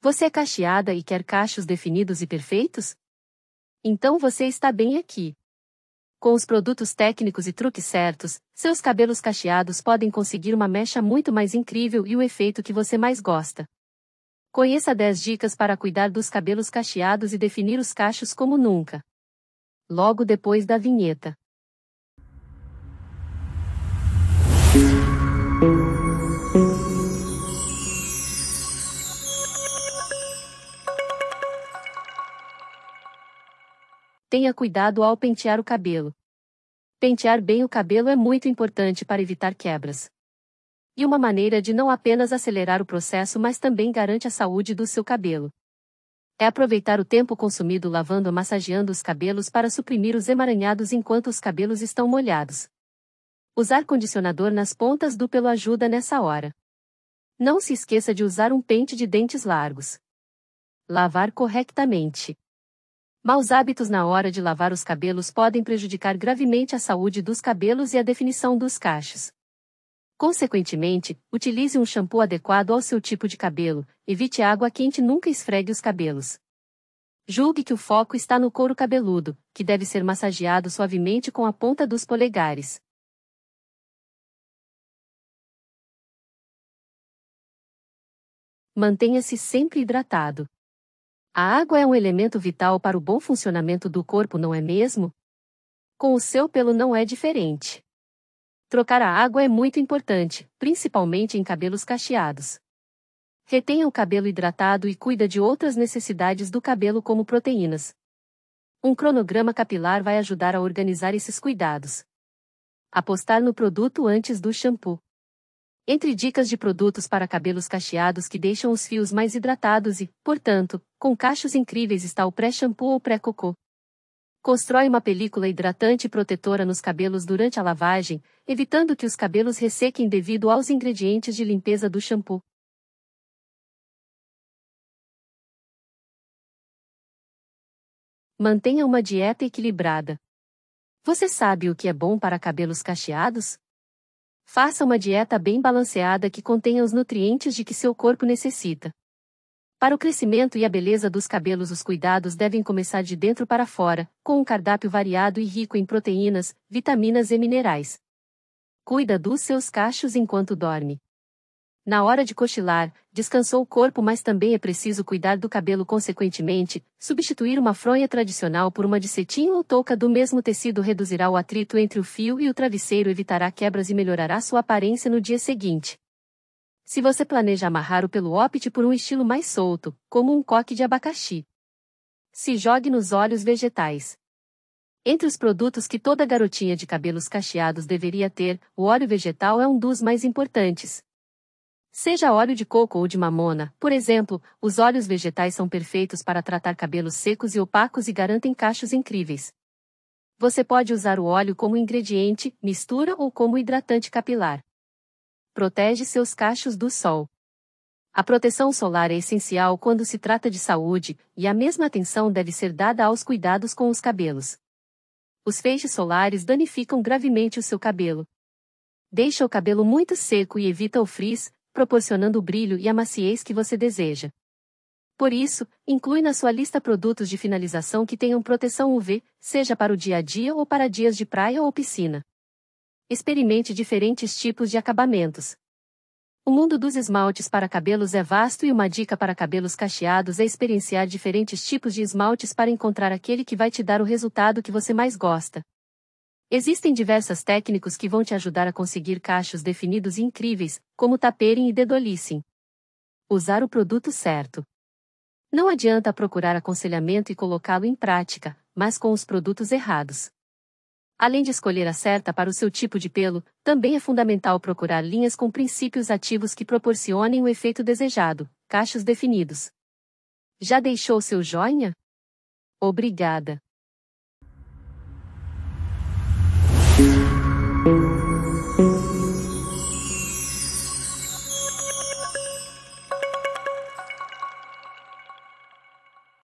Você é cacheada e quer cachos definidos e perfeitos? Então você está bem aqui. Com os produtos técnicos e truques certos, seus cabelos cacheados podem conseguir uma mecha muito mais incrível e o efeito que você mais gosta. Conheça 10 dicas para cuidar dos cabelos cacheados e definir os cachos como nunca. Logo depois da vinheta. Tenha cuidado ao pentear o cabelo. Pentear bem o cabelo é muito importante para evitar quebras. E uma maneira de não apenas acelerar o processo, mas também garante a saúde do seu cabelo. É aproveitar o tempo consumido lavando ou massageando os cabelos para suprimir os emaranhados enquanto os cabelos estão molhados. Usar condicionador nas pontas do pelo ajuda nessa hora. Não se esqueça de usar um pente de dentes largos. Lavar corretamente. Maus hábitos na hora de lavar os cabelos podem prejudicar gravemente a saúde dos cabelos e a definição dos cachos. Consequentemente, utilize um shampoo adequado ao seu tipo de cabelo, evite água quente e nunca esfregue os cabelos. Julgue que o foco está no couro cabeludo, que deve ser massageado suavemente com a ponta dos polegares. Mantenha-se sempre hidratado. A água é um elemento vital para o bom funcionamento do corpo, não é mesmo? Com o seu pelo não é diferente. Trocar a água é muito importante, principalmente em cabelos cacheados. Retenha o cabelo hidratado e cuida de outras necessidades do cabelo como proteínas. Um cronograma capilar vai ajudar a organizar esses cuidados. Apostar no produto antes do shampoo. Entre dicas de produtos para cabelos cacheados que deixam os fios mais hidratados e, portanto, com cachos incríveis está o pré-shampoo ou pré-cocô. Constrói uma película hidratante e protetora nos cabelos durante a lavagem, evitando que os cabelos ressequem devido aos ingredientes de limpeza do shampoo. Mantenha uma dieta equilibrada. Você sabe o que é bom para cabelos cacheados? Faça uma dieta bem balanceada que contenha os nutrientes de que seu corpo necessita. Para o crescimento e a beleza dos cabelos, os cuidados devem começar de dentro para fora, com um cardápio variado e rico em proteínas, vitaminas e minerais. Cuida dos seus cachos enquanto dorme. Na hora de cochilar, descansou o corpo, mas também é preciso cuidar do cabelo, consequentemente, substituir uma fronha tradicional por uma de cetim ou touca do mesmo tecido reduzirá o atrito entre o fio e o travesseiro, evitará quebras e melhorará sua aparência no dia seguinte. Se você planeja amarrar o pelo, opte por um estilo mais solto, como um coque de abacaxi. Se jogue nos óleos vegetais. Entre os produtos que toda garotinha de cabelos cacheados deveria ter, o óleo vegetal é um dos mais importantes. Seja óleo de coco ou de mamona, por exemplo, os óleos vegetais são perfeitos para tratar cabelos secos e opacos e garantem cachos incríveis. Você pode usar o óleo como ingrediente, mistura ou como hidratante capilar. Protege seus cachos do sol. A proteção solar é essencial quando se trata de saúde, e a mesma atenção deve ser dada aos cuidados com os cabelos. Os feixes solares danificam gravemente o seu cabelo. Deixa o cabelo muito seco e evita o frizz, proporcionando o brilho e a maciez que você deseja. Por isso, inclui na sua lista produtos de finalização que tenham proteção UV, seja para o dia a dia ou para dias de praia ou piscina. Experimente diferentes tipos de acabamentos. O mundo dos esmaltes para cabelos é vasto e uma dica para cabelos cacheados é experienciar diferentes tipos de esmaltes para encontrar aquele que vai te dar o resultado que você mais gosta. Existem diversas técnicas que vão te ajudar a conseguir cachos definidos e incríveis, como taperem e dedolissem. Usar o produto certo. Não adianta procurar aconselhamento e colocá-lo em prática, mas com os produtos errados. Além de escolher a certa para o seu tipo de pelo, também é fundamental procurar linhas com princípios ativos que proporcionem o efeito desejado, cachos definidos. Já deixou seu joinha? Obrigada! thank you